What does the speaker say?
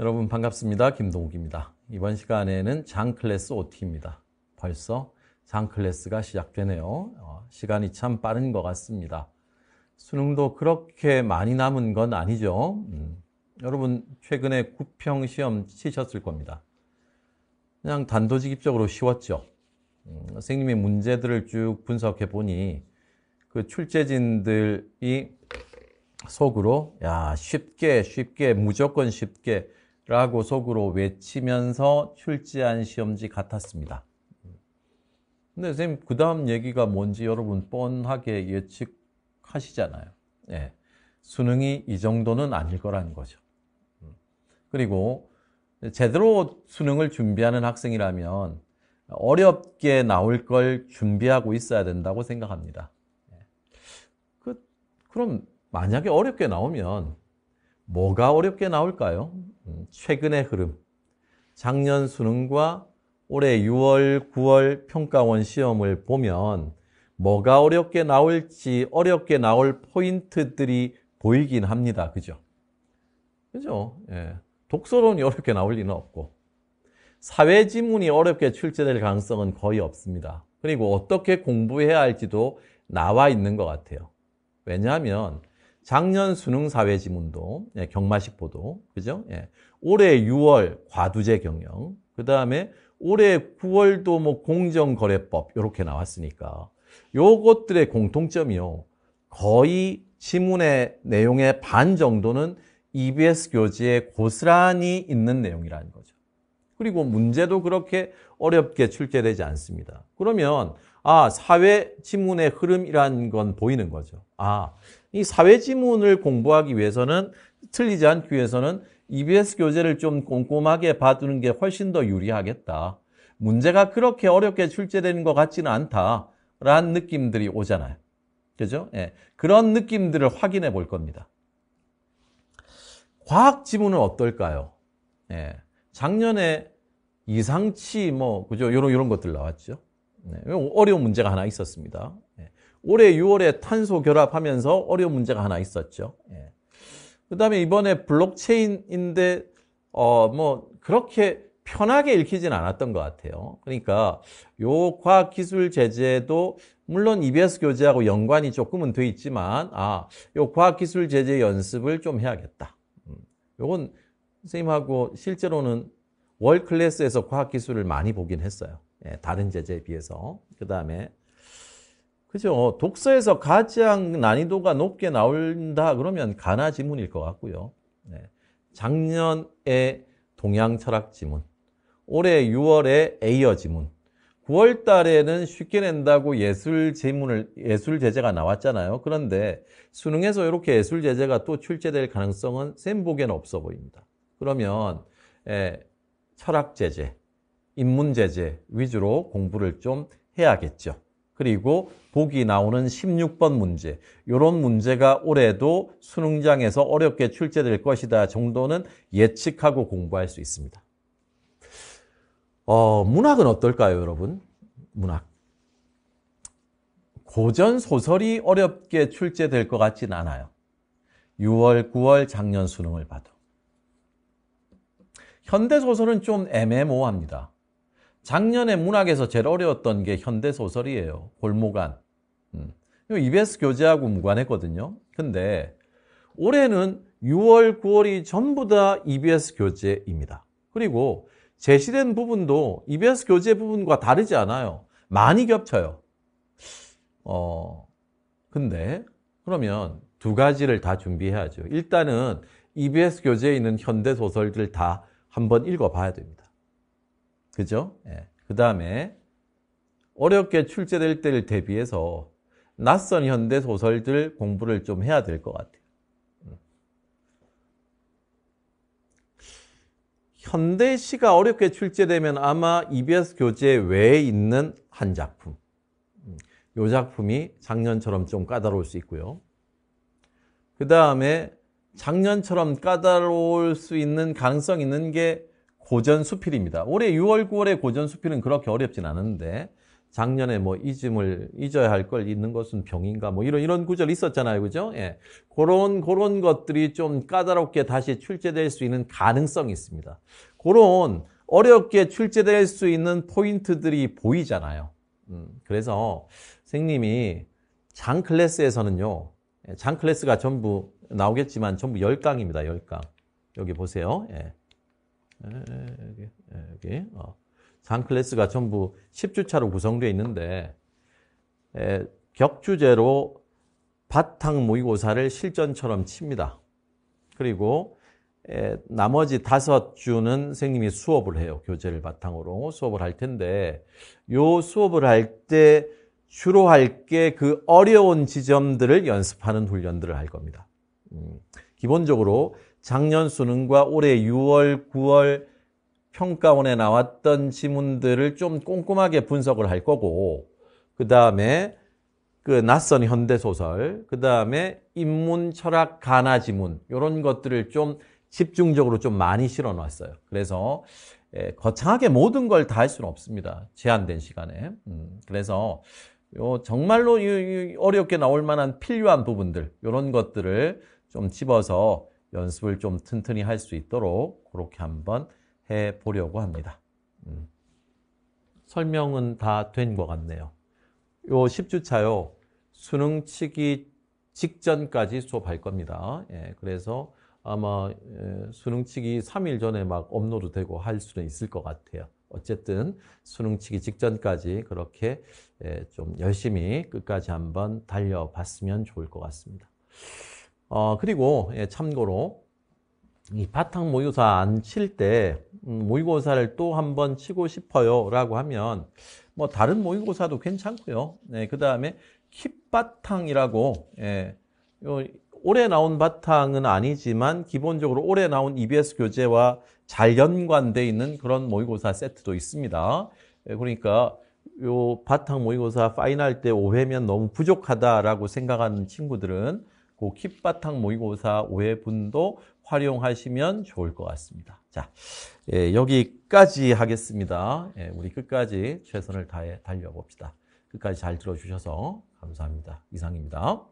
여러분 반갑습니다. 김동욱입니다. 이번 시간에는 장 클래스 OT입니다. 벌써 장 클래스가 시작되네요. 어, 시간이 참 빠른 것 같습니다. 수능도 그렇게 많이 남은 건 아니죠. 음. 여러분 최근에 구평 시험 치셨을 겁니다. 그냥 단도직입적으로 쉬웠죠. 음, 선생님이 문제들을 쭉 분석해 보니 그 출제진들이 속으로 야 쉽게 쉽게 무조건 쉽게 라고 속으로 외치면서 출제한 시험지 같았습니다. 근데 선생님, 그 다음 얘기가 뭔지 여러분 뻔하게 예측하시잖아요. 예. 수능이 이 정도는 아닐 거라는 거죠. 음. 그리고 제대로 수능을 준비하는 학생이라면 어렵게 나올 걸 준비하고 있어야 된다고 생각합니다. 예. 그, 그럼 만약에 어렵게 나오면 뭐가 어렵게 나올까요? 음, 최근의 흐름. 작년 수능과 올해 6월, 9월 평가원 시험을 보면 뭐가 어렵게 나올지 어렵게 나올 포인트들이 보이긴 합니다. 그죠? 그죠? 예. 독서론이 어렵게 나올 리는 없고 사회지문이 어렵게 출제될 가능성은 거의 없습니다. 그리고 어떻게 공부해야 할지도 나와 있는 것 같아요. 왜냐하면 작년 수능 사회 지문도 예, 경마식 보도 그죠? 예. 올해 6월 과두제 경영 그 다음에 올해 9월도 뭐 공정거래법 이렇게 나왔으니까 요것들의 공통점이요 거의 지문의 내용의 반 정도는 EBS 교재에 고스란히 있는 내용이라는 거죠. 그리고 문제도 그렇게 어렵게 출제되지 않습니다. 그러면 아 사회 지문의 흐름이란건 보이는 거죠. 아이 사회지문을 공부하기 위해서는 틀리지 않기 위해서는 EBS 교재를 좀 꼼꼼하게 봐두는 게 훨씬 더 유리하겠다. 문제가 그렇게 어렵게 출제되는 것 같지는 않다라는 느낌들이 오잖아요. 그죠? 예. 그런 느낌들을 확인해 볼 겁니다. 과학 지문은 어떨까요? 예. 작년에 이상치 뭐 그죠? 요런 요런 것들 나왔죠. 네. 어려운 문제가 하나 있었습니다. 예. 올해 6월에 탄소 결합하면서 어려운 문제가 하나 있었죠. 예. 그 다음에 이번에 블록체인인데, 어, 뭐, 그렇게 편하게 읽히진 않았던 것 같아요. 그러니까 요 과학기술 제재도 물론 EBS 교재하고 연관이 조금은 돼 있지만 아, 요 과학기술 제재 연습을 좀 해야겠다. 음. 요건 선생님하고 실제로는 월 클래스에서 과학기술을 많이 보긴 했어요. 예, 다른 제재에 비해서. 그 다음에 그죠? 독서에서 가장 난이도가 높게 나온다 그러면 가나 지문일 것 같고요. 네. 작년에 동양 철학 지문, 올해 6월에 에이어 지문, 9월 달에는 쉽게 낸다고 예술 제문을 예술 제재가 나왔잖아요. 그런데 수능에서 이렇게 예술 제재가 또 출제될 가능성은 쌤보기에는 없어 보입니다. 그러면 에, 예, 철학 제재, 인문 제재 위주로 공부를 좀 해야겠죠. 그리고 보기 나오는 16번 문제 이런 문제가 올해도 수능장에서 어렵게 출제될 것이다 정도는 예측하고 공부할 수 있습니다. 어, 문학은 어떨까요 여러분? 문학. 고전 소설이 어렵게 출제될 것 같진 않아요. 6월, 9월 작년 수능을 봐도. 현대 소설은 좀 애매모호합니다. 작년에 문학에서 제일 어려웠던 게 현대소설이에요. 골목안 음. EBS 교재하고 무관했거든요. 근데 올해는 6월, 9월이 전부 다 EBS 교재입니다. 그리고 제시된 부분도 EBS 교재 부분과 다르지 않아요. 많이 겹쳐요. 어, 근데 그러면 두 가지를 다 준비해야죠. 일단은 EBS 교재에 있는 현대소설들 다 한번 읽어봐야 됩니다. 그죠? 예. 그 다음에 어렵게 출제될 때를 대비해서 낯선 현대 소설들 공부를 좀 해야 될 것 같아요. 음. 현대시가 어렵게 출제되면 아마 EBS 교재 외에 있는 한 작품. 이 음. 작품이 작년처럼 좀 까다로울 수 있고요. 그 다음에 작년처럼 까다로울 수 있는 가능성 있는 게 고전 수필입니다. 올해 6월, 9월의 고전 수필은 그렇게 어렵진 않은데 작년에 뭐 잊음을 잊어야 할 걸 잊는 것은 병인가 뭐 이런 이런 구절 있었잖아요. 그죠? 예. 그런 그런 것들이 좀 까다롭게 다시 출제될 수 있는 가능성이 있습니다. 그런 어렵게 출제될 수 있는 포인트들이 보이잖아요. 음, 그래서 선생님이 장 클래스에서는요. 예, 장 클래스가 전부 나오겠지만 전부 10강입니다. 10강. 여기 보세요. 예. 예, 예, 예, 여기, 여기, 어. 상 클래스가 전부 10주차로 구성되어 있는데, 에, 격주제로 바탕 모의고사를 실전처럼 칩니다. 그리고 에, 나머지 다섯 주는 선생님이 수업을 해요. 교재를 바탕으로 수업을 할 텐데 요 수업을 할 때 주로 할 게 그 어려운 지점들을 연습하는 훈련들을 할 겁니다. 음, 기본적으로 작년 수능과 올해 6월, 9월 평가원에 나왔던 지문들을 좀 꼼꼼하게 분석을 할 거고 그 다음에 그 낯선 현대소설, 그 다음에 인문, 철학, 가나 지문 이런 것들을 좀 집중적으로 좀 많이 실어 놨어요. 그래서 예, 거창하게 모든 걸 다 할 수는 없습니다. 제한된 시간에. 음, 그래서 요 정말로 어렵게 나올 만한 필요한 부분들 이런 것들을 좀 집어서 연습을 좀 튼튼히 할 수 있도록 그렇게 한번 해 보려고 합니다. 음. 설명은 다 된 것 같네요. 요 10주차요. 수능 치기 직전까지 수업할 겁니다. 예, 그래서 아마 예, 수능 치기 3일 전에 막 업로드 되고 할 수는 있을 것 같아요. 어쨌든 수능 치기 직전까지 그렇게 예, 좀 열심히 끝까지 한번 달려봤으면 좋을 것 같습니다. 어, 그리고 예, 참고로 이 바탕 모의고사 안 칠때 음, 모의고사를 또 한 번 치고 싶어요 라고 하면 뭐 다른 모의고사도 괜찮고요. 네, 그 다음에 킵바탕이라고 예, 요, 올해 나온 바탕은 아니지만 기본적으로 올해 나온 EBS 교재와 잘연관되어 있는 그런 모의고사 세트도 있습니다. 예, 그러니까 요 바탕 모의고사 파이널 때 5회면 너무 부족하다라고 생각하는 친구들은 그 킵바탕 모의고사 5회분도 활용하시면 좋을 것 같습니다. 자, 예, 여기까지 하겠습니다. 예, 우리 끝까지 최선을 다해 달려봅시다. 끝까지 잘 들어주셔서 감사합니다. 이상입니다.